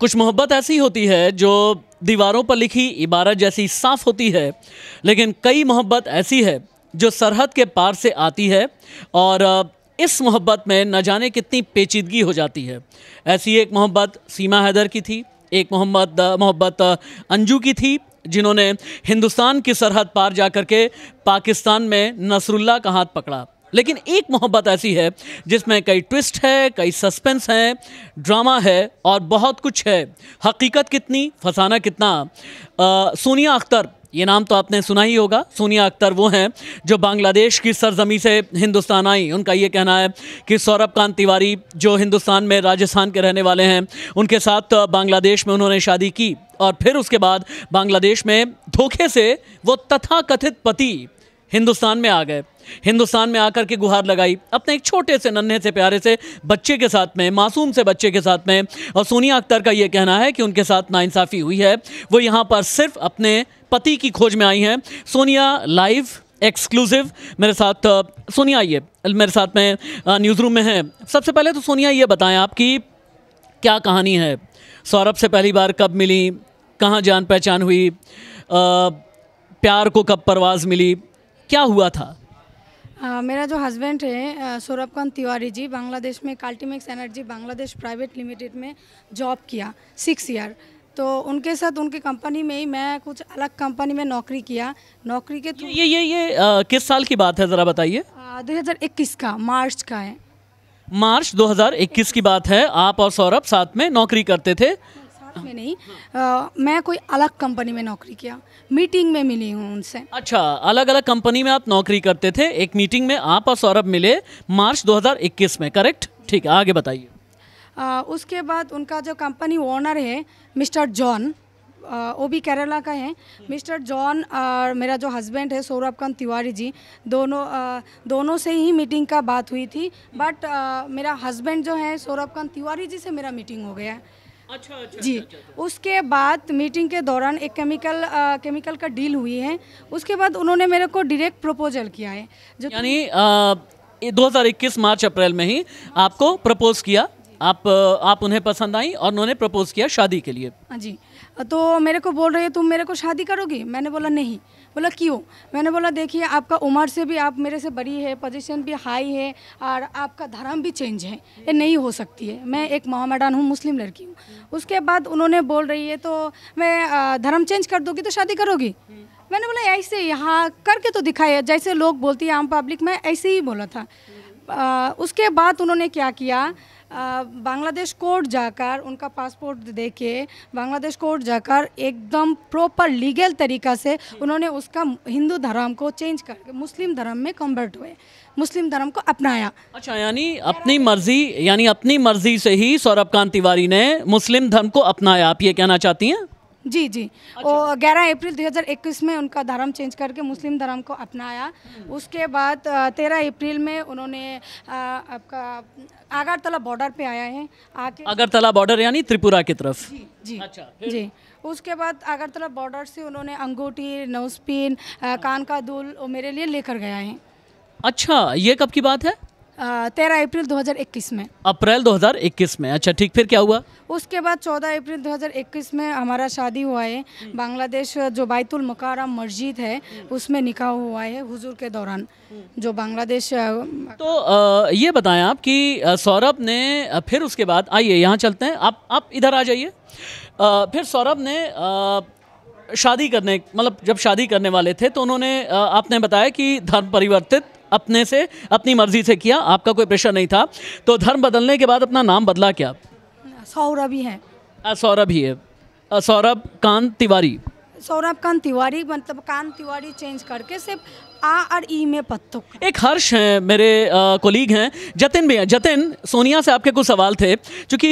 कुछ मोहब्बत ऐसी होती है जो दीवारों पर लिखी इबारत जैसी साफ होती है लेकिन कई मोहब्बत ऐसी है जो सरहद के पार से आती है और इस मोहब्बत में न जाने कितनी पेचीदगी हो जाती है ऐसी एक मोहब्बत सीमा हैदर की थी एक मोहम्मद मोहब्बत अंजू की थी जिन्होंने हिंदुस्तान की सरहद पार जा कर के पाकिस्तान में नसरुल्ला का हाथ पकड़ा लेकिन एक मोहब्बत ऐसी है जिसमें कई ट्विस्ट है कई सस्पेंस है ड्रामा है और बहुत कुछ है हकीकत कितनी फसाना कितना सोनिया अख्तर ये नाम तो आपने सुना ही होगा सोनिया अख्तर वो हैं जो बांग्लादेश की सरजमी से हिंदुस्तान आई उनका ये कहना है कि सौरभ कांत तिवारी जो हिंदुस्तान में राजस्थान के रहने वाले हैं उनके साथ बांग्लादेश में उन्होंने शादी की और फिर उसके बाद बांग्लादेश में धोखे से वो तथाकथित पति हिंदुस्तान में आ गए हिंदुस्तान में आकर के गुहार लगाई अपने एक छोटे से नन्हे से प्यारे से बच्चे के साथ में मासूम से बच्चे के साथ में और सोनिया अख्तर का ये कहना है कि उनके साथ नाइंसाफ़ी हुई है वो यहाँ पर सिर्फ अपने पति की खोज में आई हैं सोनिया लाइव एक्सक्लूसिव मेरे साथ सोनिया ये मेरे साथ में न्यूज़ रूम में है सबसे पहले तो सोनिया ये बताएं आपकी क्या कहानी है सौरभ से पहली बार कब मिली कहाँ जान पहचान हुई आ, प्यार को कब परवाज़ मिली क्या हुआ था आ, मेरा जो हस्बैंड है सौरभ कांत तिवारी जी बांग्लादेश में Caltimex energy Bangladesh private limited में जॉब किया सिक्स ईयर तो उनके साथ उनके कंपनी में ही मैं कुछ अलग कंपनी में नौकरी किया नौकरी के ये ये ये आ, किस साल की बात है ज़रा बताइए दो हज़ार इक्कीस का मार्च का है मार्च 2021 की बात है आप और सौरभ साथ में नौकरी करते थे साथ में नहीं आ, मैं कोई अलग कंपनी में नौकरी किया मीटिंग में मिली हूँ उनसे अच्छा अलग अलग कंपनी में आप नौकरी करते थे एक मीटिंग में आप और सौरभ मिले मार्च 2021 में करेक्ट ठीक है आगे बताइए उसके बाद उनका जो कंपनी ओनर है मिस्टर जॉन वो भी केरला का है मिस्टर जॉन और मेरा जो हस्बैंड है सौरभ कांत तिवारी जी दोनों आ, दोनों से ही मीटिंग का बात हुई थी बट आ, मेरा हस्बैंड जो है सौरभ कांत तिवारी जी से मेरा मीटिंग हो गया है अच्छा अच्छा जी अच्छा, अच्छा।, अच्छा। उसके बाद मीटिंग के दौरान एक केमिकल आ, केमिकल का डील हुई है उसके बाद उन्होंने मेरे को डायरेक्ट प्रपोजल किया है जो यानी दो हज़ार इक्कीस मार्च अप्रैल में ही आपको प्रपोज किया आप आप उन्हें पसंद आई और उन्होंने प्रपोज किया शादी के लिए हाँ जी तो मेरे को बोल रहे तुम मेरे को शादी करोगी मैंने बोला नहीं बोला क्यों मैंने बोला देखिए आपका उम्र से भी आप मेरे से बड़ी है पोजीशन भी हाई है और आपका धर्म भी चेंज है ये नहीं हो सकती है मैं एक मैडान हूँ मुस्लिम लड़की हूँ उसके बाद उन्होंने बोल रही है तो मैं धर्म चेंज कर दूँगी तो शादी करोगी मैंने बोला ऐसे यहाँ करके तो दिखाया जैसे लोग बोलती है आम पब्लिक में ऐसे ही बोला था आ, उसके बाद उन्होंने क्या किया बांग्लादेश कोर्ट जाकर उनका पासपोर्ट दे के बांग्लादेश कोर्ट जाकर एकदम प्रॉपर लीगल तरीका से उन्होंने उसका हिंदू धर्म को चेंज करके मुस्लिम धर्म में कन्वर्ट हुए मुस्लिम धर्म को अपनाया अच्छा यानी अपनी मर्जी यानी अपनी मर्जी से ही सौरभ कांत तिवारी ने मुस्लिम धर्म को अपनाया आप ये कहना चाहती हैं जी जी अच्छा। और ग्यारह अप्रैल 2021 में उनका धर्म चेंज करके मुस्लिम धर्म को अपनाया हम्म। उसके बाद तेरह अप्रैल में उन्होंने आपका आगरतला बॉर्डर पे आया है आके अगरतला बॉर्डर यानी त्रिपुरा की तरफ जी जी अच्छा जी उसके बाद अगरतला बॉर्डर से उन्होंने अंगूठी नोस्पिन कान का दूल मेरे लिए लेकर गया है अच्छा ये कब की बात है तेरह अप्रैल 2021 में अप्रैल 2021 में अच्छा ठीक फिर क्या हुआ उसके बाद 14 अप्रैल 2021 में हमारा शादी हुआ है हम्म। बांग्लादेश जो बैतुल मकाराम मस्जिद है हम्म। उसमें निकाह हुआ है हुजूर के दौरान हम्म। जो बांग्लादेश तो आ, ये बताएं आप कि सौरभ ने फिर उसके बाद आइए यहाँ चलते हैं आप आप इधर आ जाइए फिर सौरभ ने आ, शादी करने मतलब जब शादी करने वाले थे तो उन्होंने आपने बताया कि धर्म परिवर्तित अपने से अपनी मर्जी से किया आपका कोई प्रेशर नहीं था तो धर्म बदलने के बाद अपना नाम बदला क्या सौरभ ही है सौरभ ही है सौरभ कांत तिवारी सौरभ कांत तिवारी मतलब कांत तिवारी चेंज करके सिर्फ आ और ई में पत्तों एक हर्ष हैं मेरे कोलीग हैं जतिन भैया जतिन सोनिया से आपके कुछ सवाल थे क्योंकि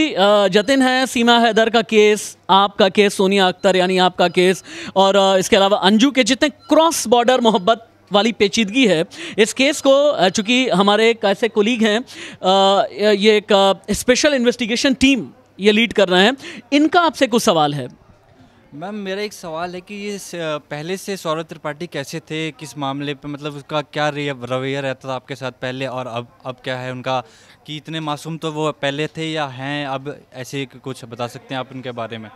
जतिन है सीमा हैदर का केस आपका केस सोनिया अख्तर यानी आपका केस और इसके अलावा अंजू के जितने क्रॉस बॉर्डर मोहब्बत वाली पेचीदगी है इस केस को चूँकि हमारे एक ऐसे कोलीग हैं ये एक स्पेशल इन्वेस्टिगेशन टीम ये लीड कर रहे हैं इनका आपसे कुछ सवाल है मैम मेरा एक सवाल है कि ये पहले से सौरभ त्रिपाठी कैसे थे किस मामले पे मतलब उसका क्या रवैया रहता था आपके साथ पहले और अब अब क्या है उनका कि इतने मासूम तो वो पहले थे या हैं अब ऐसे कुछ बता सकते हैं आप उनके बारे में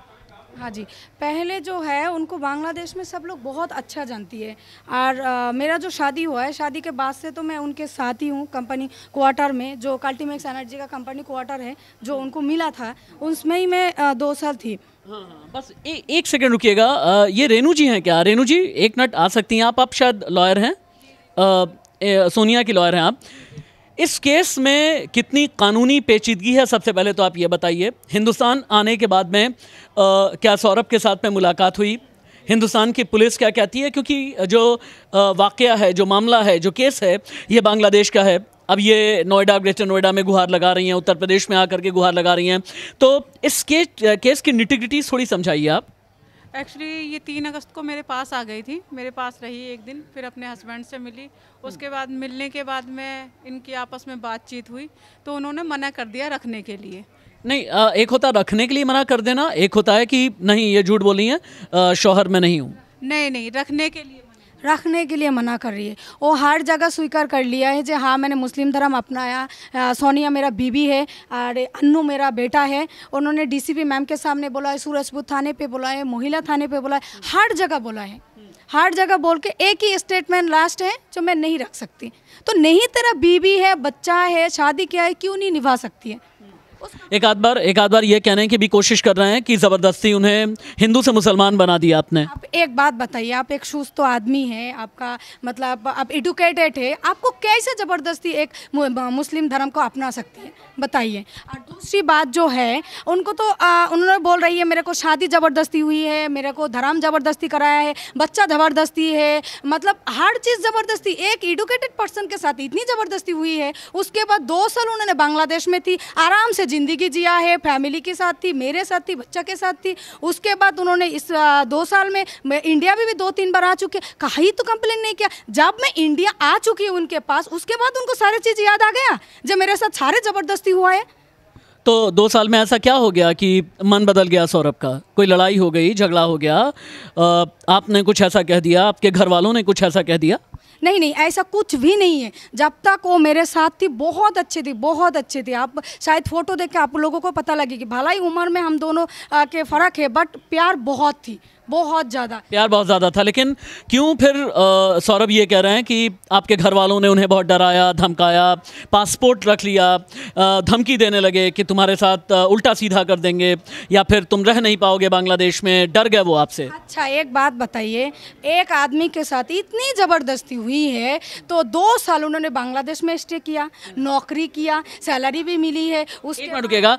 हाँ जी पहले जो है उनको बांग्लादेश में सब लोग बहुत अच्छा जानती है और आ, मेरा जो शादी हुआ है शादी के बाद से तो मैं उनके साथ ही हूँ कंपनी क्वार्टर में जो कल्टीमेक्स एनर्जी का कंपनी क्वार्टर है जो उनको मिला था उसमें ही मैं आ, दो साल थी हाँ, हाँ, बस ए, एक सेकंड रुकिएगा ये रेनू जी हैं क्या रेनू जी एक मिनट आ सकती हैं आप आप शायद लॉयर हैं आ, ए, सोनिया की लॉयर हैं आप इस केस में कितनी कानूनी पेचीदगी है सबसे पहले तो आप ये बताइए हिंदुस्तान आने के बाद में आ, क्या सौरभ के साथ में मुलाकात हुई हिंदुस्तान की पुलिस क्या कहती है क्योंकि जो वाक़ है जो मामला है जो केस है ये बांग्लादेश का है अब ये नोएडा ग्रेटर नोएडा में गुहार लगा रही हैं उत्तर प्रदेश में आकर के गुहार लगा रही हैं तो इस केस केस की निटिग्रिटीज थोड़ी समझाइए आप एक्चुअली ये तीन अगस्त को मेरे पास आ गई थी मेरे पास रही एक दिन फिर अपने हस्बैंड से मिली उसके बाद मिलने के बाद में इनकी आपस में बातचीत हुई तो उन्होंने मना कर दिया रखने के लिए नहीं एक होता रखने के लिए मना कर देना एक होता है कि नहीं ये झूठ बोली है शोहर में नहीं हूँ नहीं नहीं रखने के लिए रखने के लिए मना कर रही है वो हर जगह स्वीकार कर लिया है जो हाँ मैंने मुस्लिम धर्म अपनाया सोनिया मेरा बीबी है और अन्नू मेरा बेटा है उन्होंने डीसीपी मैम के सामने बोला है सूरजपुर थाने पे बोला है महिला थाने पे बोला है हर जगह बोला है हर जगह बोल के एक ही स्टेटमेंट लास्ट है जो मैं नहीं रख सकती तो नहीं तेरा बीबी है बच्चा है शादी किया है क्यों नहीं निभा सकती है एक आध बार एक आध बार ये कहने की भी कोशिश कर रहे हैं कि ज़बरदस्ती उन्हें हिंदू से मुसलमान बना दिया आपने आप एक बात बताइए आप एक सुस्त तो आदमी है आपका मतलब आप एडुकेटेड है आपको कैसे ज़बरदस्ती एक मुस्लिम धर्म को अपना सकती है बताइए और दूसरी बात जो है उनको तो आ, उन्होंने बोल रही है मेरे को शादी ज़बरदस्ती हुई है मेरे को धर्म ज़बरदस्ती कराया है बच्चा ज़बरदस्ती है मतलब हर चीज़ ज़बरदस्ती एक एडुकेटेड पर्सन के साथ इतनी ज़बरदस्ती हुई है उसके बाद दो साल उन्होंने बांग्लादेश में थी आराम से ज़िंदगी जिया है फैमिली के साथ थी मेरे साथ थी बच्चा के साथ थी उसके बाद उन्होंने इस दो साल में मैं इंडिया में भी दो तीन बार आ चुके कहीं तो कंप्लेन नहीं किया जब मैं इंडिया आ चुकी हूँ उनके पास उसके बाद उनको सारी चीज़ याद आ गया जब मेरे साथ सारे ज़बरदस्ती हुआ है तो दो साल में ऐसा क्या हो गया कि मन बदल गया सौरभ का कोई लड़ाई हो गई झगड़ा हो गया आपने कुछ ऐसा कह दिया आपके घर वालों ने कुछ ऐसा कह दिया नहीं नहीं ऐसा कुछ भी नहीं है जब तक वो मेरे साथ थी बहुत अच्छी थी बहुत अच्छे थे आप शायद फ़ोटो देख के आप लोगों को पता लगेगी भलाई उम्र में हम दोनों के फ़र्क है बट प्यार बहुत थी बहुत ज़्यादा प्यार बहुत ज़्यादा था लेकिन क्यों फिर सौरभ ये कह रहे हैं कि आपके घर वालों ने उन्हें बहुत डराया धमकाया पासपोर्ट रख लिया धमकी देने लगे कि तुम्हारे साथ उल्टा सीधा कर देंगे या फिर तुम रह नहीं पाओगे बांग्लादेश में डर गए वो आपसे अच्छा एक बात बताइए एक आदमी के साथ इतनी ज़बरदस्ती हुई है तो दो साल उन्होंने बांग्लादेश में स्टे किया नौकरी किया सैलरी भी मिली है उसमें रुकेगा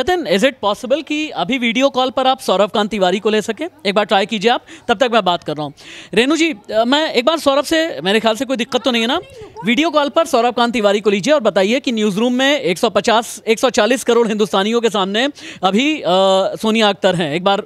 जतन इज़ इट पॉसिबल कि अभी वीडियो कॉल पर आप सौरभ कांत तिवारी को ले सके के एक बार ट्राई कीजिए आप तब तक मैं बात कर रहा हूँ रेनू जी मैं एक बार सौरभ से मेरे ख्याल से कोई दिक्कत तो नहीं है ना वीडियो कॉल पर सौरभ कांत तिवारी को लीजिए और बताइए कि न्यूज़ रूम में 150 140 करोड़ हिंदुस्तानियों के सामने अभी आ, सोनिया अख्तर हैं एक बार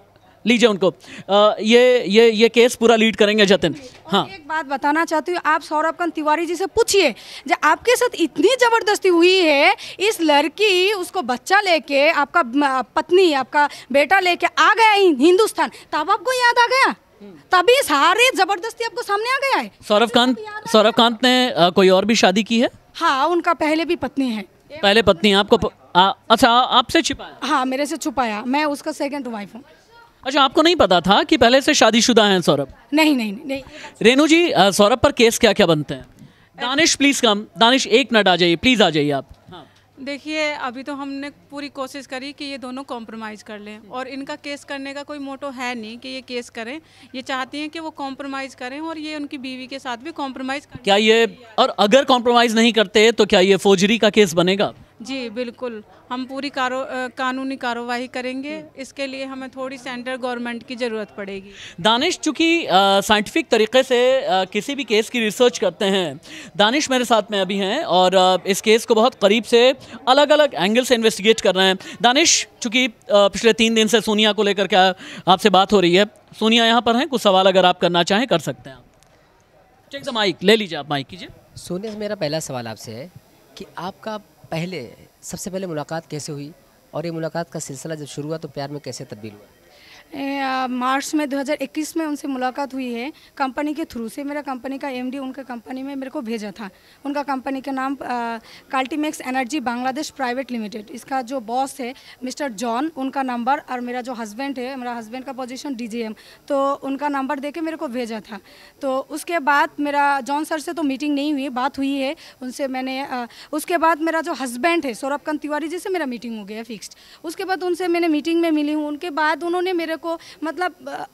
लीजिए उनको आ, ये ये ये केस पूरा लीड करेंगे जतिन हाँ एक बात बताना चाहती हूँ आप सौरभ कंत तिवारी जी से पूछिए जब आपके साथ इतनी ज़बरदस्ती हुई है इस लड़की उसको बच्चा लेके आपका पत्नी आपका बेटा लेके आ गया हिंदुस्तान तब आपको याद आ गया तभी सारे जबरदस्ती आपको सामने आ गया है सौरभ कांत सौरभ कांत ने कोई और भी शादी की है हाँ उनका पहले भी पत्नी है पहले पत्नी आपको आ, अच्छा आपसे छुपाया हाँ मेरे से छुपाया मैं उसका सेकंड वाइफ हूँ अच्छा आपको नहीं पता था कि पहले से शादीशुदा हैं सौरभ नहीं नहीं नहीं रेनू जी सौरभ पर केस क्या क्या बनते हैं दानिश प्लीज़ कम दानिश एक मिनट आ जाइए प्लीज़ आ जाइए आप हाँ। देखिए अभी तो हमने पूरी कोशिश करी कि ये दोनों कॉम्प्रोमाइज़ कर लें और इनका केस करने का कोई मोटो है नहीं कि ये केस करें ये चाहती हैं कि वो कॉम्प्रोमाइज़ करें और ये उनकी बीवी के साथ भी कॉम्प्रोमाइज़ क्या ये और अगर कॉम्प्रोमाइज़ नहीं करते तो क्या ये फौजरी का केस बनेगा जी बिल्कुल हम पूरी कारो कानूनी कार्रवाई करेंगे इसके लिए हमें थोड़ी सेंट्रल गवर्नमेंट की ज़रूरत पड़ेगी दानिश चूँकि साइंटिफिक तरीके से आ, किसी भी केस की रिसर्च करते हैं दानिश मेरे साथ में अभी हैं और आ, इस केस को बहुत करीब से अलग अलग एंगल से इन्वेस्टिगेट कर रहे हैं दानिश चूँकि पिछले तीन दिन से सोनिया को लेकर क्या आपसे बात हो रही है सोनिया यहाँ पर हैं कुछ सवाल अगर आप करना चाहें कर सकते हैं आप ठीक माइक ले लीजिए आप माइक कीजिए सोनिया मेरा पहला सवाल आपसे है कि आपका पहले सबसे पहले मुलाकात कैसे हुई और ये मुलाकात का सिलसिला जब शुरू हुआ तो प्यार में कैसे तब्दील हुआ मार्च में 2021 में उनसे मुलाकात हुई है कंपनी के थ्रू से मेरा कंपनी का एमडी उनके कंपनी में मेरे को भेजा था उनका कंपनी का नाम Caltimex energy Bangladesh private limited इसका जो बॉस है मिस्टर जॉन उनका नंबर और मेरा जो हस्बैंड है मेरा हस्बैंड का पोजीशन डीजीएम तो उनका नंबर दे मेरे को भेजा था तो उसके बाद मेरा जॉन सर से तो मीटिंग नहीं हुई बात हुई है उनसे मैंने आ, उसके बाद मेरा जो हस्बैंड है सौरभ कंत तिवारी जी से मेरा मीटिंग हो गया फिक्स्ड उसके बाद उनसे मैंने मीटिंग में मिली हूँ उनके बाद उन्होंने मेरे को मतलब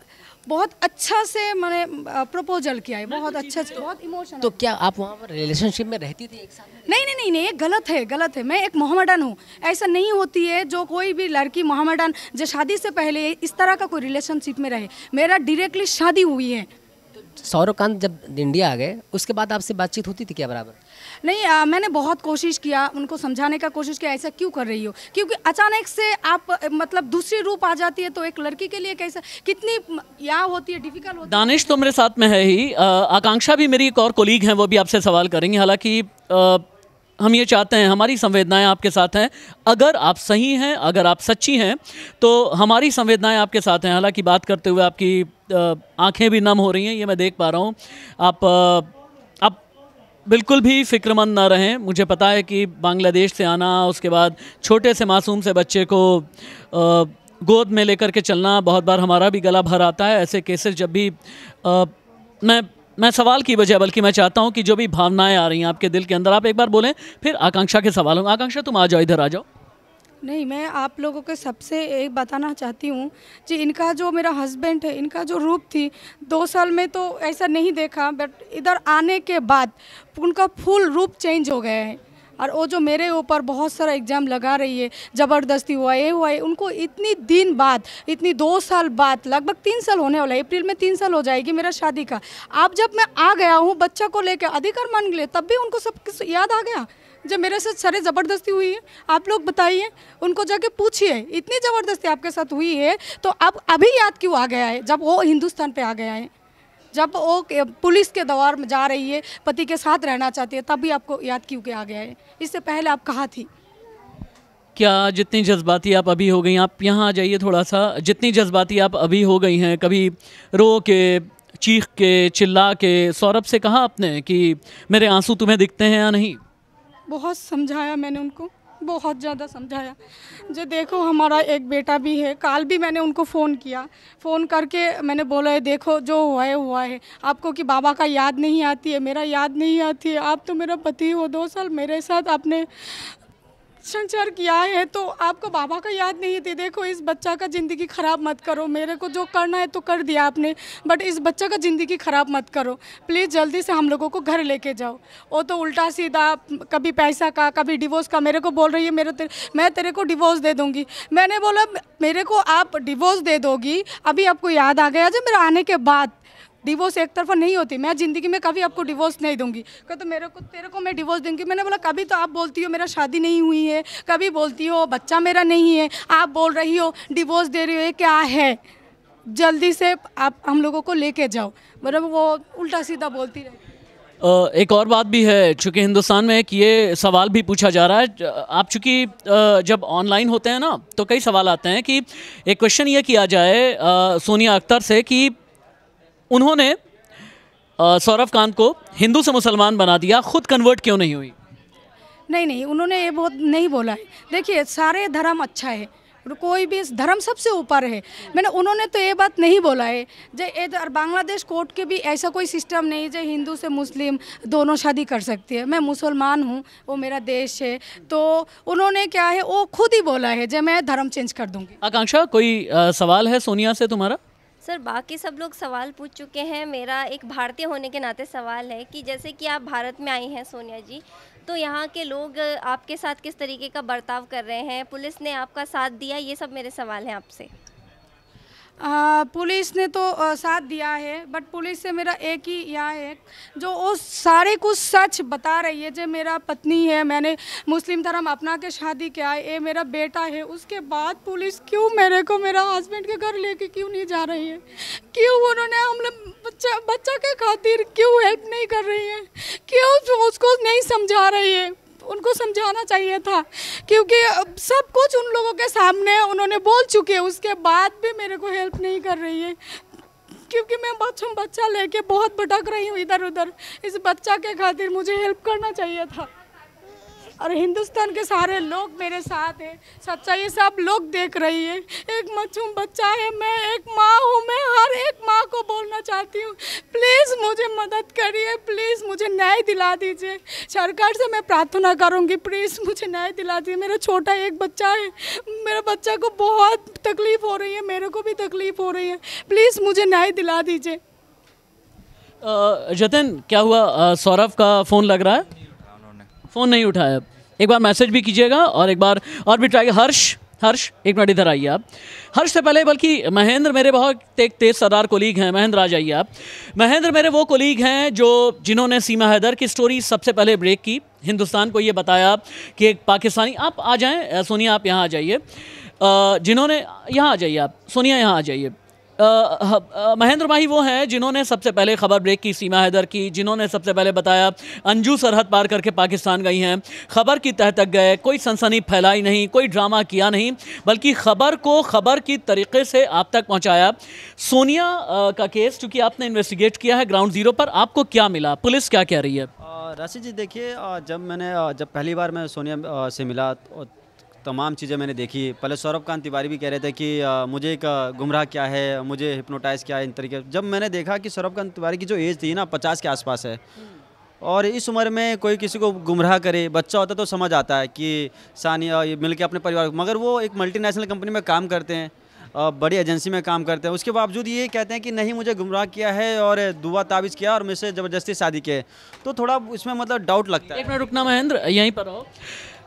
बहुत अच्छा से मैंने प्रपोजल किया है बहुत अच्छा से बहुत इमोशनल तो क्या आप वहाँ पर रिलेशनशिप में रहती थी एक साथ नहीं नहीं नहीं नहीं ये गलत है गलत है मैं एक मोहम्मदन हूँ ऐसा नहीं होती है जो कोई भी लड़की मोहम्मदन जो शादी से पहले इस तरह का कोई रिलेशनशिप में रहे मेरा डायरेक्टली शादी हुई है सौरभ कांत जब इंडिया आ गए उसके बाद आपसे बातचीत होती थी क्या बराबर नहीं आ, मैंने बहुत कोशिश किया उनको समझाने का कोशिश किया ऐसा क्यों कर रही हो क्योंकि अचानक से आप मतलब दूसरी रूप आ जाती है तो एक लड़की के लिए कैसा कितनी या होती है डिफिकल्ट होती दानिश तो मेरे साथ में है ही आकांक्षा भी मेरी एक और कोलीग हैं वो भी आपसे सवाल करेंगी हालांकि हम ये चाहते हैं हमारी संवेदनाएं आपके साथ हैं अगर आप सही हैं अगर आप सच्ची हैं तो हमारी संवेदनाएं आपके साथ हैं हालांकि बात करते हुए आपकी आंखें भी नम हो रही हैं ये मैं देख पा रहा हूँ आप आप बिल्कुल भी फिक्रमंद ना रहें मुझे पता है कि बांग्लादेश से आना उसके बाद छोटे से मासूम से बच्चे को गोद में लेकर के चलना बहुत बार हमारा भी गला भर आता है ऐसे केसेस जब भी आ, मैं मैं सवाल की वजह बल्कि मैं चाहता हूँ कि जो भी भावनाएं आ रही हैं आपके दिल के अंदर आप एक बार बोलें फिर आकांक्षा के सवाल होंगे आकांक्षा तुम आ जाओ इधर आ जाओ नहीं मैं आप लोगों के सबसे एक बताना चाहती हूँ जी इनका जो मेरा हस्बैंड है इनका जो रूप थी दो साल में तो ऐसा नहीं देखा बट इधर आने के बाद उनका फुल रूप चेंज हो गया है और वो जो मेरे ऊपर बहुत सारा एग्ज़ाम लगा रही है ज़बरदस्ती हुआ ये हुआ है उनको इतनी दिन बाद इतनी दो साल बाद लगभग तीन साल होने वाला है अप्रैल में तीन साल हो जाएगी मेरा शादी का अब जब मैं आ गया हूँ बच्चा को लेकर अधिकार मान लिया तब भी उनको सब याद आ गया जब मेरे साथ सारे ज़बरदस्ती हुई है आप लोग बताइए उनको जाके पूछिए इतनी ज़बरदस्ती आपके साथ हुई है तो अब अभी याद क्यों आ गया है जब वो हिंदुस्तान पर आ गया है जब वो पुलिस के दौर में जा रही है पति के साथ रहना चाहती है तभी आपको याद क्यों आ गया है इससे पहले आप कहाँ थी क्या जितनी जज्बाती आप अभी हो गई आप यहाँ आ जाइए थोड़ा सा जितनी जज्बाती आप अभी हो गई हैं कभी रो के चीख के चिल्ला के सौरभ से कहा आपने कि मेरे आंसू तुम्हें दिखते हैं या नहीं बहुत समझाया मैंने उनको बहुत ज़्यादा समझाया जो देखो हमारा एक बेटा भी है काल भी मैंने उनको फ़ोन किया फ़ोन करके मैंने बोला है देखो जो हुआ है हुआ है आपको कि बाबा का याद नहीं आती है मेरा याद नहीं आती है आप तो मेरा पति हो दो साल मेरे साथ आपने संचार किया है तो आपको बाबा का याद नहीं थी देखो इस बच्चा का ज़िंदगी ख़राब मत करो मेरे को जो करना है तो कर दिया आपने बट इस बच्चा का ज़िंदगी ख़राब मत करो प्लीज़ जल्दी से हम लोगों को घर लेके जाओ वो तो उल्टा सीधा कभी पैसा का कभी डिवोर्स का मेरे को बोल रही है मेरे तेरे, मैं तेरे को डिवोर्स दे दूँगी मैंने बोला मेरे को आप डिवोर्स दे दोगी अभी आपको याद आ गया जो मेरा आने के बाद डिवोर्स एक तरफा नहीं होती मैं ज़िंदगी में कभी आपको डिवोर्स नहीं दूंगी कह तो मेरे को तेरे को मैं डिवोर्स दूंगी मैंने बोला कभी तो आप बोलती हो मेरा शादी नहीं हुई है कभी बोलती हो बच्चा मेरा नहीं है आप बोल रही हो डिवोर्स दे रही हो क्या है जल्दी से आप हम लोगों को लेके जाओ मतलब वो उल्टा सीधा बोलती रहे एक और बात भी है चूँकि हिंदुस्तान में एक ये सवाल भी पूछा जा रहा है आप चूँकि जब ऑनलाइन होते हैं ना तो कई सवाल आते हैं कि एक क्वेश्चन ये किया जाए सोनिया अख्तर से कि उन्होंने सौरभ कांत को हिंदू से मुसलमान बना दिया खुद कन्वर्ट क्यों नहीं हुई नहीं नहीं उन्होंने ये बहुत नहीं बोला है देखिए सारे धर्म अच्छा है कोई भी धर्म सबसे ऊपर है मैंने उन्होंने तो ये बात नहीं बोला है जो इधर बांग्लादेश कोर्ट के भी ऐसा कोई सिस्टम नहीं जो हिंदू से मुस्लिम दोनों शादी कर सकती है मैं मुसलमान हूँ वो मेरा देश है तो उन्होंने क्या है वो खुद ही बोला है जो मैं धर्म चेंज कर दूँगी आकांक्षा कोई आ, सवाल है सोनिया से तुम्हारा सर बाकी सब लोग सवाल पूछ चुके हैं मेरा एक भारतीय होने के नाते सवाल है कि जैसे कि आप भारत में आई हैं सोनिया जी तो यहाँ के लोग आपके साथ किस तरीके का बर्ताव कर रहे हैं पुलिस ने आपका साथ दिया ये सब मेरे सवाल हैं आपसे आ, पुलिस ने तो आ, साथ दिया है बट पुलिस से मेरा एक ही यह है जो वो सारे कुछ सच बता रही है जो मेरा पत्नी है मैंने मुस्लिम धर्म अपना के शादी किया है ये मेरा बेटा है उसके बाद पुलिस क्यों मेरे को मेरा हस्बैंड के घर लेके क्यों नहीं जा रही है क्यों उन्होंने हम लोग बच्चा बच्चा के खातिर क्यों हेल्प नहीं कर रही है क्यों उसको नहीं समझा रही है उनको समझाना चाहिए था क्योंकि सब कुछ उन लोगों के सामने उन्होंने बोल चुके उसके बाद भी मेरे को हेल्प नहीं कर रही है क्योंकि मैं बच्चों बच्चा लेके बहुत भटक रही हूँ इधर उधर इस बच्चा के खातिर मुझे हेल्प करना चाहिए था और हिंदुस्तान के सारे लोग मेरे साथ हैं सच्चाई सब लोग देख रही है एक मछूम बच्चा है मैं एक माँ हूँ मैं हर एक माँ को बोलना चाहती हूँ प्लीज़ मुझे मदद करिए प्लीज़ मुझे न्याय दिला दीजिए सरकार से मैं प्रार्थना करूँगी प्लीज़ मुझे न्याय दिला दीजिए मेरा छोटा एक बच्चा है मेरे बच्चा को बहुत तकलीफ़ हो रही है मेरे को भी तकलीफ़ हो रही है प्लीज़ मुझे न्याय दिला दीजिए जतन क्या हुआ सौरभ का फ़ोन लग रहा है फ़ोन नहीं उठाया एक बार मैसेज भी कीजिएगा और एक बार और भी ट्राई हर्ष हर्ष एक मिनट इधर आइए आप हर्ष से पहले बल्कि महेंद्र मेरे बहुत एक तेज सरदार कोलीग हैं महेंद्र आ जाइए आप महेंद्र मेरे वो कोलीग हैं जो जिन्होंने सीमा हैदर की स्टोरी सबसे पहले ब्रेक की हिंदुस्तान को ये बताया कि एक पाकिस्तानी आप आ जाएं सोनिया आप यहाँ आ जाइए जिन्होंने यहाँ आ जाइए आप सोनिया यहाँ आ जाइए महेंद्र माही वो हैं जिन्होंने सबसे पहले खबर ब्रेक की सीमा हैदर की जिन्होंने सबसे पहले बताया अंजू सरहद पार करके पाकिस्तान गई हैं खबर की तह तक गए कोई सनसनी फैलाई नहीं कोई ड्रामा किया नहीं बल्कि खबर को खबर की तरीके से आप तक पहुंचाया सोनिया आ, का केस चूँकि आपने इन्वेस्टिगेट किया है ग्राउंड जीरो पर आपको क्या मिला पुलिस क्या कह रही है राशि जी देखिए जब मैंने जब पहली बार मैं सोनिया से मिला तो तमाम चीज़ें मैंने देखी पहले सौरभ कांत तिवारी भी कह रहे थे कि आ, मुझे एक गुमराह क्या है मुझे हिप्नोटाइज क्या है इन तरीके जब मैंने देखा कि सौरभ कांत तिवारी की जो एज थी ना पचास के आसपास है और इस उम्र में कोई किसी को गुमराह करे बच्चा होता तो समझ आता है कि सानिया मिल के अपने परिवार मगर वो एक मल्टीनेशनल कंपनी में काम करते हैं बड़ी एजेंसी में काम करते हैं उसके बावजूद ये कहते हैं कि नहीं मुझे गुमराह किया है और दुआ ताबीज़ किया और मुझसे ज़बरदस्ती शादी की है तो थोड़ा इसमें मतलब डाउट लगता है एक मिनट रुकना महेंद्र यहीं पर हो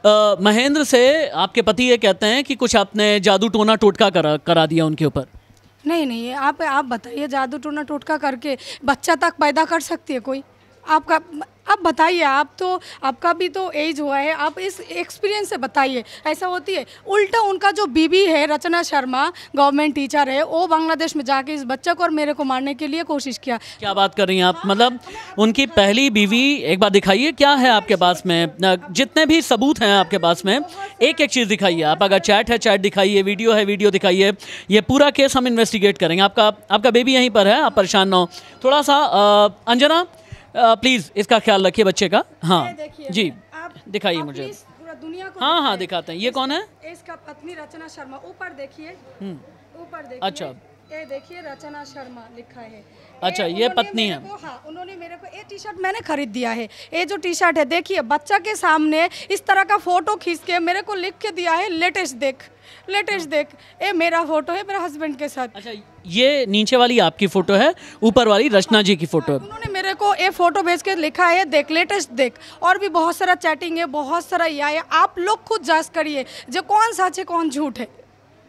महेंद्र से आपके पति ये कहते हैं कि कुछ आपने जादू टोना टोटका करा करा दिया उनके ऊपर नहीं नहीं आप आप बताइए जादू टोना टोटका करके बच्चा तक पैदा कर सकती है कोई आपका अब बताइए आप तो आपका भी तो एज हुआ है आप इस एक्सपीरियंस से बताइए ऐसा होती है उल्टा उनका जो बीबी है रचना शर्मा गवर्नमेंट टीचर है वो बांग्लादेश में जाके इस बच्चे को और मेरे को मारने के लिए कोशिश किया क्या बात कर रही हैं आप हाँ, मतलब हाँ, हाँ, उनकी पहली बीवी एक बार दिखाइए क्या है आपके पास में जितने भी सबूत हैं आपके पास में एक एक चीज़ दिखाइए आप अगर चैट है चैट दिखाइए वीडियो है वीडियो दिखाइए ये पूरा केस हम इन्वेस्टिगेट करेंगे आपका आपका बेबी यहीं पर है आप परेशान ना हो थोड़ा सा अंजना प्लीज़ इसका ख्याल रखिए बच्चे का हाँ जी दिखाइए मुझे दुनिया को हाँ हाँ दिखाते हैं ये कौन है इसका पत्नी रचना शर्मा ऊपर देखिए हम्म। ऊपर देखिए अच्छा ये देखिए रचना शर्मा लिखा है अच्छा ये पत्नी है हाँ, उन्होंने मेरे को ये टी शर्ट मैंने खरीद दिया है ये जो टी शर्ट है देखिए बच्चा के सामने इस तरह का फोटो खींच के मेरे को लिख के दिया है लेटेस्ट देख लेटेस्ट देख ये मेरा फोटो है मेरे हस्बैंड के साथ अच्छा ये नीचे वाली आपकी फोटो है ऊपर वाली रचना जी की फोटो है उन्होंने मेरे को ये फोटो भेज के लिखा है देख लेटेस्ट देख और भी बहुत सारा चैटिंग है बहुत सारा या है आप लोग खुद जांच करिए जो कौन सच कौन झूठ है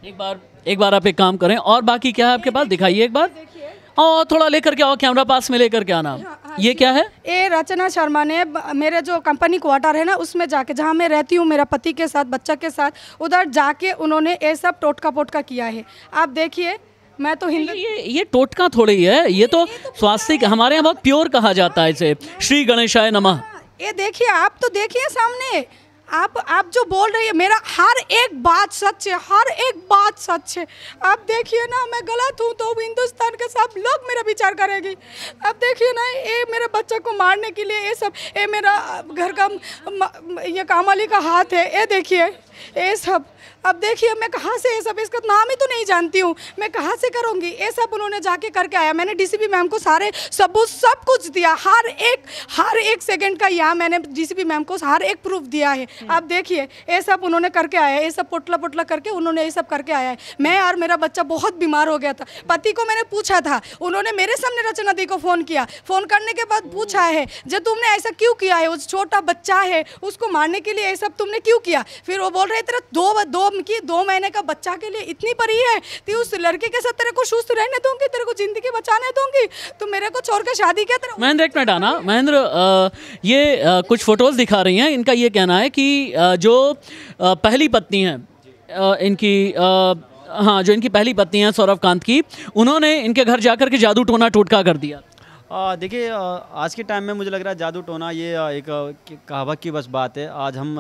एक बार एक बार आप एक काम करें और बाकी क्या है आपके पास दिखाइए एक बार देखिए और थोड़ा लेकर के आओ कैमरा पास में लेकर के आना हाँ, हाँ, ये क्या है ए रचना शर्मा ने मेरे जो कंपनी क्वार्टर है ना उसमें जाके जहाँ मैं रहती हूँ मेरा पति के साथ बच्चा के साथ उधर जाके उन्होंने ये सब टोटका पोटका किया है आप देखिए मैं तो हिंदू ये ये टोटका थोड़ी है ये तो, तो स्वास्थ्य हमारे यहाँ बहुत प्योर कहा जाता है इसे श्री गणेशाय नमः हाँ, ये देखिए आप तो देखिए सामने आप आप जो बोल रही है मेरा हर एक बात सच है हर एक बात सच है आप देखिए ना मैं गलत हूँ तो हिंदुस्तान के सब लोग मेरा विचार करेगी आप देखिए ना ये मेरे बच्चे को मारने के लिए ये सब ये मेरा घर का ये कामाली का हाथ है ये देखिए ये सब अब देखिए मैं कहाँ से ये सब इसका तो नाम ही तो नहीं जानती हूँ मैं कहाँ से करूँगी ये सब उन्होंने जाके करके आया मैंने डीसीपी मैम को सारे सबूत सब कुछ दिया हर एक हर एक सेकंड का यहाँ मैंने डीसीपी मैम को हर एक प्रूफ दिया है आप हम्म। देखिए ये सब उन्होंने करके आया ये सब पोटला पोटला करके उन्होंने ये सब करके आया है मैं और मेरा बच्चा बहुत बीमार हो गया था पति को मैंने पूछा था उन्होंने मेरे सामने रचना दी को फ़ोन किया फ़ोन करने के बाद पूछा है जब तुमने ऐसा क्यों किया है उस छोटा बच्चा है उसको मारने के लिए ये सब तुमने क्यों किया फिर वो बोल रहे तेरा दो दो उनकी दो महीने का बच्चा के लिए इतनी परी है कि उस लड़के के साथ तेरे को सुस्त रहने दूंगी तेरे को जिंदगी बचाने दूंगी तो मेरे को छोड़ के शादी क्या तेरा महेंद्र एक मिनट आना महेंद्र ये कुछ फोटोज दिखा रही हैं इनका ये कहना है कि जो पहली पत्नी है इनकी हाँ जो इनकी पहली पत्नी है सौरभ कांत की उन्होंने इनके घर जाकर के जादू टोना टोटका कर दिया देखिए आज के टाइम में मुझे लग रहा है जादू टोना ये एक कहावत की बस बात है आज हम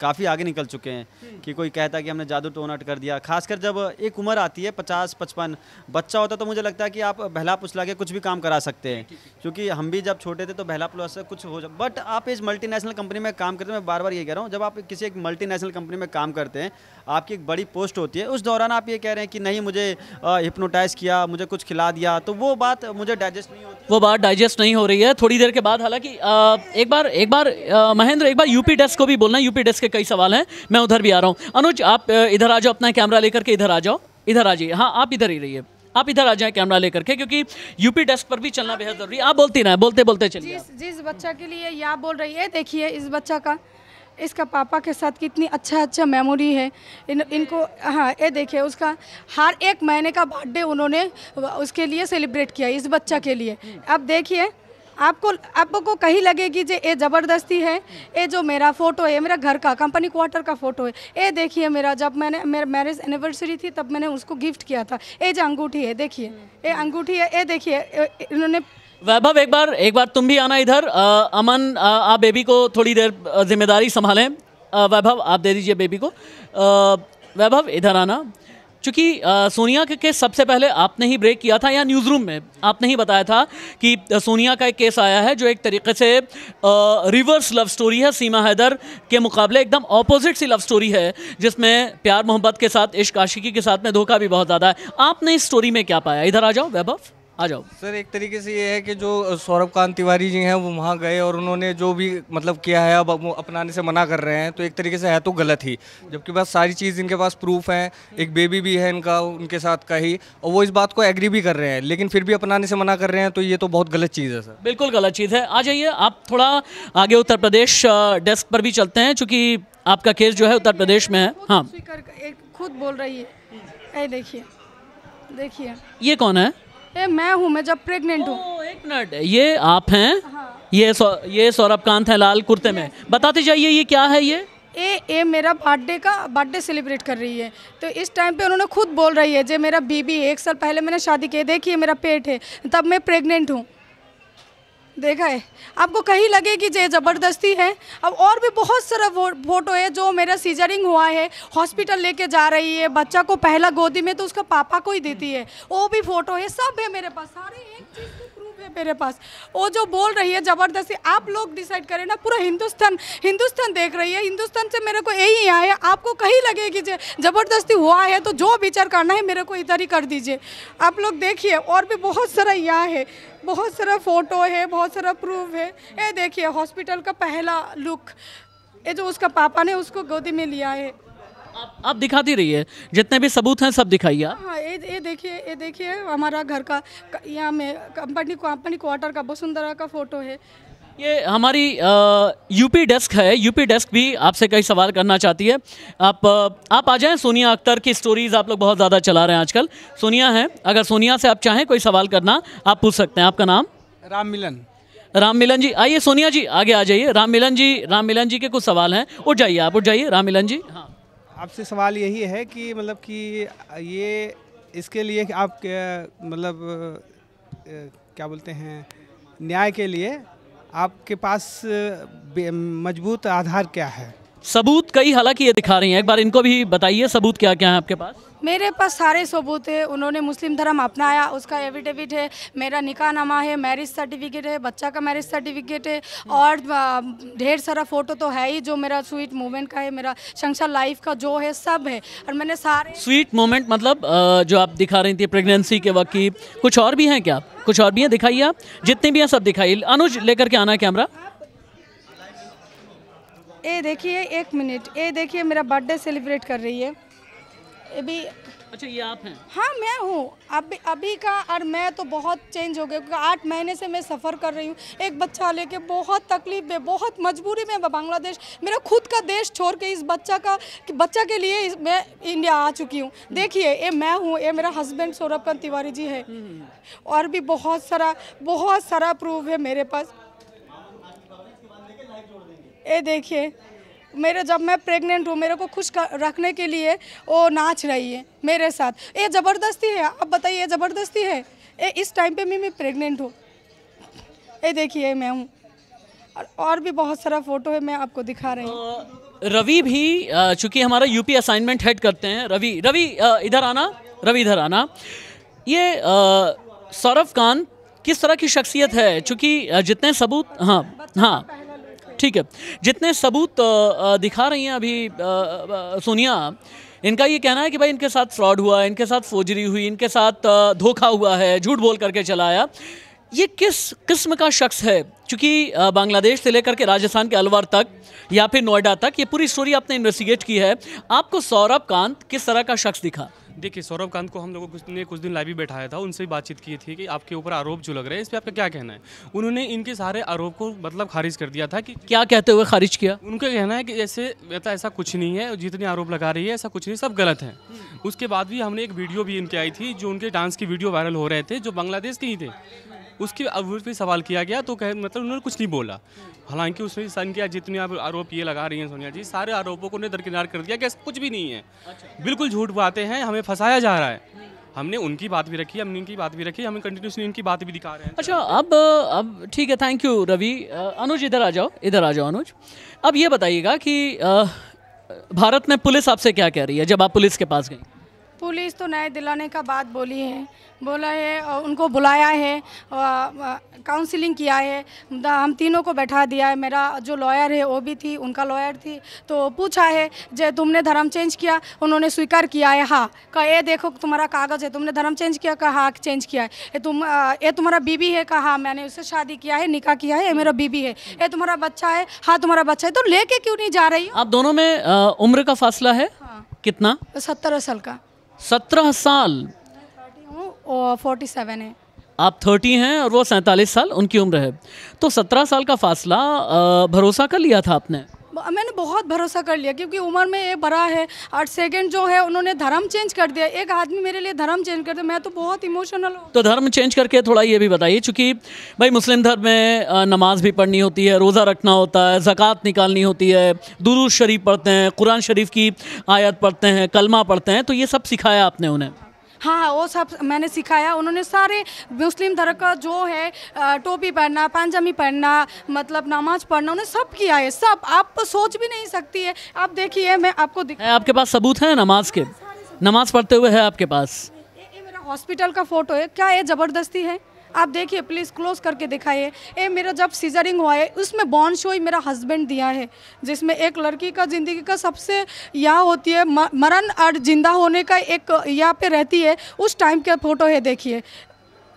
काफ़ी आगे निकल चुके हैं कि कोई कहता है कि हमने जादू टोना कर दिया खासकर जब एक उम्र आती है पचास पचपन बच्चा होता तो मुझे लगता है कि आप बहला पुछला के कुछ भी काम करा सकते हैं क्योंकि हम भी जब छोटे थे तो बहला पुला से कुछ हो जा बट आप इस मल्टी कंपनी में काम करते हैं मैं बार बार ये कह रहा हूँ जब आप किसी एक मल्टी कंपनी में काम करते हैं आपकी एक बड़ी पोस्ट होती है उस दौरान आप ये कह रहे हैं कि नहीं मुझे हिप्नोटाइज़ किया मुझे कुछ खिला दिया तो वो बात मुझे डाइजेस्ट नहीं होती वो बात बात डाइजेस्ट नहीं हो रही है थोड़ी देर के बाद हालांकि एक बार एक बार महेंद्र एक बार यूपी डेस्क को भी बोलना यूपी डेस्क के कई सवाल हैं मैं उधर भी आ रहा हूँ अनुज आप इधर आ जाओ अपना कैमरा लेकर के इधर आ जाओ इधर आ जाइए हाँ आप इधर ही रहिए आप इधर आ जाए कैमरा लेकर के क्योंकि यूपी डेस्क पर भी चलना बेहद जरूरी है आप बोलती ना बोलते बोलते चलिए जिस बच्चा के लिए या बोल रही है देखिए इस बच्चा का इसका पापा के साथ कितनी अच्छा अच्छा मेमोरी है इन इनको हाँ ये देखिए उसका हर एक महीने का बर्थडे उन्होंने उसके लिए सेलिब्रेट किया इस बच्चा के लिए अब देखिए आपको आपको कहीं लगेगी जो ये ज़बरदस्ती है ये जो मेरा फ़ोटो है मेरा घर का कंपनी क्वार्टर का फ़ोटो है ये देखिए मेरा जब मैंने मेरा मैरिज एनिवर्सरी थी तब मैंने उसको गिफ्ट किया था ये जो अंगूठी है देखिए ये अंगूठी है ये देखिए इन्होंने वैभव एक बार एक बार तुम भी आना इधर आ, अमन आ, आप बेबी को थोड़ी देर जिम्मेदारी संभालें वैभव आप दे दीजिए बेबी को वैभव इधर आना चूँकि सोनिया के केस सबसे पहले आपने ही ब्रेक किया था या न्यूज़ रूम में आपने ही बताया था कि सोनिया का एक केस आया है जो एक तरीके से रिवर्स लव स्टोरी है सीमा हैदर के मुकाबले एकदम ऑपोजिट सी लव स्टोरी है जिसमें प्यार मोहब्बत के साथ इश्क आशिकी के साथ में धोखा भी बहुत ज़्यादा है आपने इस स्टोरी में क्या पाया इधर आ जाओ वैभव आ जाओ सर एक तरीके से ये है कि जो सौरभ कांत तिवारी जी हैं वो वहाँ गए और उन्होंने जो भी मतलब किया है अब वो अपनाने से मना कर रहे हैं तो एक तरीके से है तो गलत ही जबकि बस सारी चीज़ इनके पास प्रूफ है एक बेबी भी है इनका उनके साथ का ही और वो इस बात को एग्री भी कर रहे हैं लेकिन फिर भी अपनाने से मना कर रहे हैं तो ये तो बहुत गलत चीज़ है सर बिल्कुल गलत चीज़ है आ जाइए आप थोड़ा आगे उत्तर प्रदेश डेस्क पर भी चलते हैं चूँकि आपका केस जो है उत्तर प्रदेश में है हाँ खुद बोल रही है देखिए देखिए ये कौन है ए, मैं हूँ मैं जब प्रेग्नेंट हूँ एक मिनट ये आप हैं हाँ। ये सौ, ये सौरभ कांत है लाल कुर्ते में बताते जाइए ये क्या है ये ए ए मेरा बर्थडे का बर्थडे सेलिब्रेट कर रही है तो इस टाइम पे उन्होंने खुद बोल रही है जे मेरा बीबी एक साल पहले मैंने शादी की देखिए मेरा पेट है तब मैं प्रेग्नेंट हूँ देखा है आपको कहीं लगे कि ये ज़बरदस्ती है अब और भी बहुत सारा वो, फोटो है जो मेरा सीजरिंग हुआ है हॉस्पिटल लेके जा रही है बच्चा को पहला गोदी में तो उसका पापा को ही देती है वो भी फोटो है सब है मेरे पास सारे एक चीज़ की प्रूफ है मेरे पास वो जो बोल रही है ज़बरदस्ती आप लोग डिसाइड करें ना पूरा हिंदुस्तान हिंदुस्तान देख रही है हिंदुस्तान से मेरे को यही आए है आपको कहीं लगे कि ज़बरदस्ती हुआ है तो जो विचार करना है मेरे को इधर ही कर दीजिए आप लोग देखिए और भी बहुत सारा यहाँ है बहुत सारा फोटो है बहुत सारा प्रूफ है ये देखिए हॉस्पिटल का पहला लुक ये जो उसका पापा ने उसको गोदी में लिया है आप, आप दिखाती रहिए जितने भी सबूत हैं सब दिखाइए हाँ ये ये देखिए ये देखिए हमारा घर का यहाँ में कंपनी कंपनी क्वार्टर का बहुत सुंदर का फोटो है ये हमारी यूपी डेस्क है यूपी डेस्क भी आपसे कई सवाल करना चाहती है आप आप आ जाएं सोनिया अख्तर की स्टोरीज़ आप लोग बहुत ज़्यादा चला रहे हैं आजकल सोनिया है अगर सोनिया से आप चाहें कोई सवाल करना आप पूछ सकते हैं आपका नाम राम मिलन राम मिलन जी आइए सोनिया जी आगे आ जाइए राम मिलन जी राम मिलन जी के कुछ सवाल हैं उठ जाइए आप उठ जाइए राम मिलन जी हाँ आपसे सवाल यही है कि मतलब कि ये इसके लिए आप मतलब क्या बोलते हैं न्याय के लिए आपके पास मजबूत आधार क्या है सबूत कई हालांकि ये दिखा रही हैं एक बार इनको भी बताइए सबूत क्या क्या है आपके पास मेरे पास सारे सबूत है उन्होंने मुस्लिम धर्म अपनाया उसका एविडेविट है मेरा नामा है मैरिज सर्टिफिकेट है बच्चा का मैरिज सर्टिफिकेट है और ढेर सारा फ़ोटो तो है ही जो मेरा स्वीट मोमेंट का है मेरा शंशा लाइफ का जो है सब है और मैंने सारे स्वीट मोमेंट मतलब जो आप दिखा रही थी प्रेगनेंसी के वक्त की कुछ और भी हैं क्या कुछ और भी हैं दिखाइए आप जितने भी हैं सब दिखाइए अनुज लेकर के आना कैमरा ए देखिए एक मिनट ए देखिए मेरा बर्थडे सेलिब्रेट कर रही है अभी अच्छा ये आप हैं हाँ मैं हूँ अभी अभी का और मैं तो बहुत चेंज हो गया क्योंकि आठ महीने से मैं सफ़र कर रही हूँ एक बच्चा लेके बहुत तकलीफ में बहुत मजबूरी में बांग्लादेश मेरा खुद का देश छोड़ के इस बच्चा का बच्चा के लिए मैं इंडिया आ चुकी हूँ हम्म। देखिए ये मैं हूँ ये मेरा हस्बैंड कंत तिवारी जी है हम्म। और भी बहुत सारा बहुत सारा प्रूफ है मेरे पास ये देखिए मेरे जब मैं प्रेग्नेंट हूँ मेरे को खुश रखने के लिए वो नाच रही है मेरे साथ ये ज़बरदस्ती है आप बताइए ये ज़बरदस्ती है ए इस टाइम पे मैं मैं प्रेग्नेंट हूँ ये देखिए मैं हूँ और भी बहुत सारा फोटो है मैं आपको दिखा रही हूँ रवि भी चूंकि हमारा यूपी असाइनमेंट हेड करते हैं रवि रवि इधर आना रवि इधर आना ये सौरभ खान किस तरह की शख्सियत है चूंकि जितने सबूत हाँ हाँ ठीक है जितने सबूत दिखा रही हैं अभी सोनिया इनका ये कहना है कि भाई इनके साथ फ्रॉड हुआ इनके साथ फोजरी हुई इनके साथ धोखा हुआ है झूठ बोल करके चलाया ये किस किस्म का शख्स है क्योंकि बांग्लादेश से लेकर के राजस्थान के अलवर तक या फिर नोएडा तक ये पूरी स्टोरी आपने इन्वेस्टिगेट की है आपको सौरभ कांत किस तरह का शख्स दिखा देखिए सौरभ कांत को हम लोगों ने कुछ दिन लाइव भी बैठाया था उनसे भी बातचीत की थी कि आपके ऊपर आरोप जो लग रहे हैं इस पर आपका क्या कहना है उन्होंने इनके सारे आरोप को मतलब खारिज कर दिया था कि क्या कहते हुए खारिज किया उनका कहना है कि ऐसे बेटा ऐसा कुछ नहीं है जितने आरोप लगा रही है ऐसा कुछ नहीं सब गलत है उसके बाद भी हमने एक वीडियो भी इनकी आई थी जो उनके डांस की वीडियो वायरल हो रहे थे जो बांग्लादेश के ही थे उसके उस पर सवाल किया गया तो कह मतलब उन्होंने कुछ नहीं बोला हालांकि उसने सन किया जितने आप आरोप ये लगा रही हैं सोनिया जी सारे आरोपों को उन्हें दरकिनार कर दिया कि कुछ भी नहीं है अच्छा। बिल्कुल झूठ बातें हैं हमें फंसाया जा रहा है हमने उनकी बात भी रखी हमने इनकी बात भी रखी हमें कंटिन्यूसली इनकी बात भी दिखा रहे हैं अच्छा अब अब ठीक है थैंक यू रवि अनुज इधर आ जाओ इधर आ जाओ अनुज अब ये बताइएगा कि भारत में पुलिस आपसे क्या कह रही है जब आप पुलिस के पास गई पुलिस तो न्याय दिलाने का बात बोली है बोला है और उनको बुलाया है काउंसलिंग किया है हम तीनों को बैठा दिया है मेरा जो लॉयर है वो भी थी उनका लॉयर थी तो पूछा है जे तुमने धर्म चेंज किया उन्होंने स्वीकार किया है हाँ कहा ये देखो तुम्हारा कागज़ है तुमने धर्म चेंज किया कहा हाँ चेंज किया है ये तुम ये तुम्हारा बीबी है कहा हाँ मैंने उससे शादी किया है निकाह किया है ये मेरा बीबी है ये तुम्हारा बच्चा है हाँ तुम्हारा बच्चा है तो लेके क्यों नहीं जा रही आप दोनों में उम्र का फासला है हाँ। कितना सत्तर साल का सत्रह साल फोर्टी सेवन है आप थर्टी हैं और वो सैंतालीस साल उनकी उम्र है तो सत्रह साल का फासला भरोसा कर लिया था आपने मैंने बहुत भरोसा कर लिया क्योंकि उम्र में ये बड़ा है और सेकंड जो है उन्होंने धर्म चेंज कर दिया एक आदमी मेरे लिए धर्म चेंज कर दिया मैं तो बहुत इमोशनल हूँ तो धर्म चेंज करके थोड़ा ये भी बताइए चूँकि भाई मुस्लिम धर्म में नमाज भी पढ़नी होती है रोज़ा रखना होता है ज़क़़त निकालनी होती है दुरुज शरीफ पढ़ते हैं कुरान शरीफ की आयत पढ़ते हैं कलमा पढ़ते हैं तो ये सब सिखाया आपने उन्हें हाँ हाँ वो सब मैंने सिखाया उन्होंने सारे मुस्लिम धर्म का जो है टोपी पहनना पंजामी पहनना मतलब नमाज पढ़ना उन्होंने सब किया है सब आप सोच भी नहीं सकती है आप देखिए मैं आपको आपके पास सबूत है नमाज के हाँ, नमाज पढ़ते हुए है आपके पास हॉस्पिटल का फोटो है क्या ये ज़बरदस्ती है आप देखिए प्लीज़ क्लोज करके दिखाइए ये मेरा जब सीजरिंग हुआ है उसमें बॉन्ड शो ही मेरा हस्बैंड दिया है जिसमें एक लड़की का ज़िंदगी का सबसे यह होती है मरण और जिंदा होने का एक यहाँ पे रहती है उस टाइम का फ़ोटो है देखिए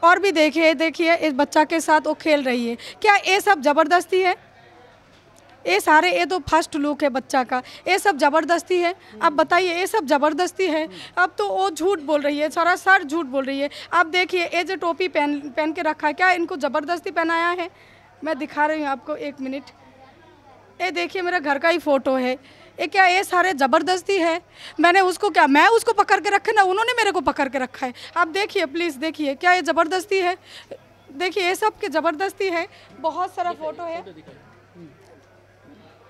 और भी देखिए देखिए इस बच्चा के साथ वो खेल रही है क्या ये सब ज़बरदस्ती है ये सारे ये तो फर्स्ट लुक है बच्चा का ये सब ज़बरदस्ती है अब बताइए ये सब ज़बरदस्ती है अब तो वो झूठ बोल रही है सारा सर झूठ बोल रही है आप देखिए ये जो टोपी पहन पहन के रखा है क्या इनको ज़बरदस्ती पहनाया है मैं दिखा रही हूँ आपको एक मिनट ये देखिए मेरा घर का ही फ़ोटो है ये क्या ये सारे ज़बरदस्ती है मैंने उसको क्या मैं उसको पकड़ के रखे ना उन्होंने मेरे को पकड़ के रखा है आप देखिए प्लीज़ देखिए क्या ये ज़बरदस्ती है देखिए ये सब के ज़बरदस्ती है बहुत सारा फ़ोटो है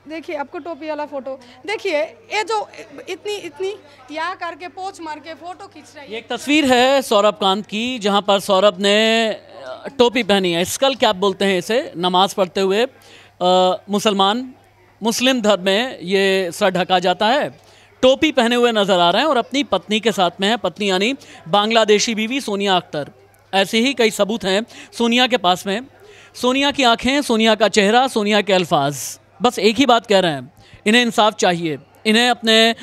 देखिए आपको टोपी वाला फोटो देखिए ये जो इतनी इतनी या करके पोच मार के फोटो खींच रही है एक तस्वीर है सौरभ कांत की जहाँ पर सौरभ ने टोपी पहनी है स्कल कैप बोलते हैं इसे नमाज पढ़ते हुए मुसलमान मुस्लिम धर्म में ये सर ढका जाता है टोपी पहने हुए नज़र आ रहे हैं और अपनी पत्नी के साथ में है पत्नी यानी बांग्लादेशी बीवी सोनिया अख्तर ऐसे ही कई सबूत हैं सोनिया के पास में सोनिया की आंखें सोनिया का चेहरा सोनिया के अल्फाज बस एक ही बात कह रहे हैं इन्हें इंसाफ चाहिए इन्हें अपने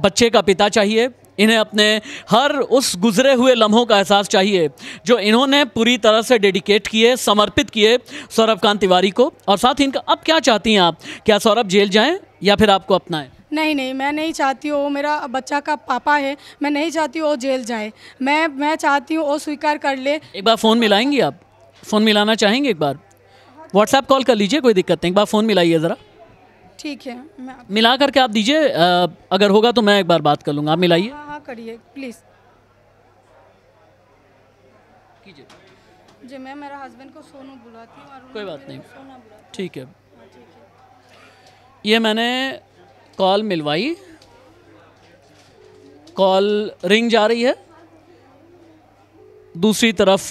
बच्चे का पिता चाहिए इन्हें अपने हर उस गुजरे हुए लम्हों का एहसास चाहिए जो इन्होंने पूरी तरह से डेडिकेट किए समर्पित किए सौरभ कांत तिवारी को और साथ ही इनका अब क्या चाहती हैं आप क्या सौरभ जेल जाएं या फिर आपको अपनाएं नहीं नहीं मैं नहीं चाहती हूँ मेरा बच्चा का पापा है मैं नहीं चाहती हूँ वो जेल जाए मैं मैं चाहती हूँ वो स्वीकार कर ले एक बार फ़ोन मिलाएंगी आप फ़ोन मिलाना चाहेंगे एक बार व्हाट्सएप कॉल कर लीजिए कोई दिक्कत नहीं एक बार फ़ोन मिलाइए ज़रा ठीक है मैं मिला करके आप दीजिए अगर होगा तो मैं एक बार बात कर लूँगा आप मिलाइए हाँ हाँ करिए प्लीज़ जी मैं मेरा हस्बैंड को सोनू बुलाती हूँ कोई बात नहीं हाँ, ठीक है ये मैंने कॉल मिलवाई कॉल रिंग जा रही है दूसरी तरफ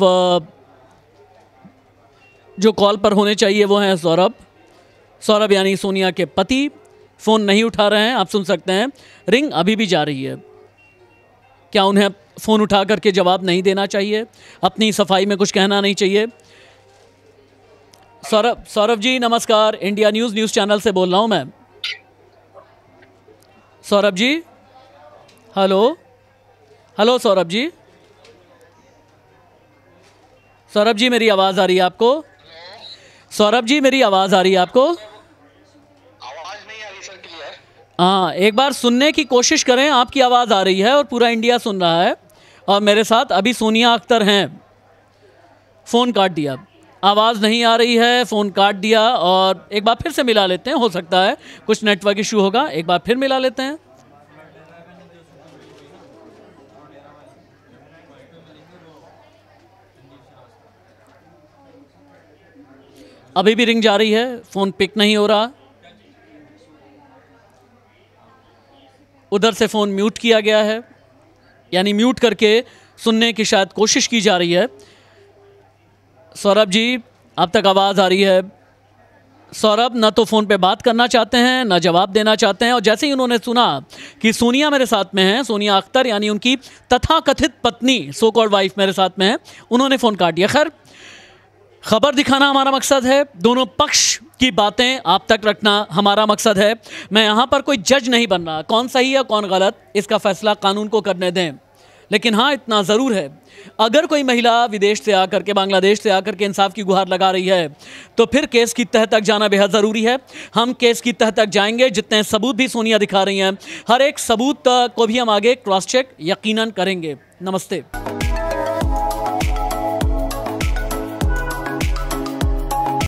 जो कॉल पर होने चाहिए वो हैं सौरभ सौरभ यानी सोनिया के पति फ़ोन नहीं उठा रहे हैं आप सुन सकते हैं रिंग अभी भी जा रही है क्या उन्हें फ़ोन उठा करके जवाब नहीं देना चाहिए अपनी सफाई में कुछ कहना नहीं चाहिए सौरभ सौरभ जी नमस्कार इंडिया न्यूज़ न्यूज़ चैनल से बोल रहा हूँ मैं सौरभ जी हेलो हेलो सौरभ जी सौरभ जी मेरी आवाज़ आ रही है आपको सौरभ जी मेरी आवाज़ आ रही है आपको हाँ एक बार सुनने की कोशिश करें आपकी आवाज़ आ रही है और पूरा इंडिया सुन रहा है और मेरे साथ अभी सोनिया अख्तर हैं फ़ोन काट दिया आवाज़ नहीं आ रही है फ़ोन काट दिया और एक बार फिर से मिला लेते हैं हो सकता है कुछ नेटवर्क इशू होगा एक बार फिर मिला लेते हैं अभी भी रिंग जा रही है फ़ोन पिक नहीं हो रहा उधर से फ़ोन म्यूट किया गया है यानी म्यूट करके सुनने की शायद कोशिश की जा रही है सौरभ जी अब तक आवाज़ आ रही है सौरभ ना तो फ़ोन पे बात करना चाहते हैं ना जवाब देना चाहते हैं और जैसे ही उन्होंने सुना कि सोनिया मेरे साथ में है सोनिया अख्तर यानी उनकी तथाकथित पत्नी सो कॉल्ड वाइफ मेरे साथ में है उन्होंने फ़ोन काट दिया खैर खबर दिखाना हमारा मकसद है दोनों पक्ष की बातें आप तक रखना हमारा मकसद है मैं यहाँ पर कोई जज नहीं बन रहा कौन सही है कौन गलत इसका फैसला कानून को करने दें लेकिन हाँ इतना ज़रूर है अगर कोई महिला विदेश से आकर के बांग्लादेश से आकर के इंसाफ की गुहार लगा रही है तो फिर केस की तह तक जाना बेहद ज़रूरी है हम केस की तह तक जाएंगे जितने सबूत भी सोनिया दिखा रही हैं हर एक सबूत को भी हम आगे क्रॉस चेक यकीनन करेंगे नमस्ते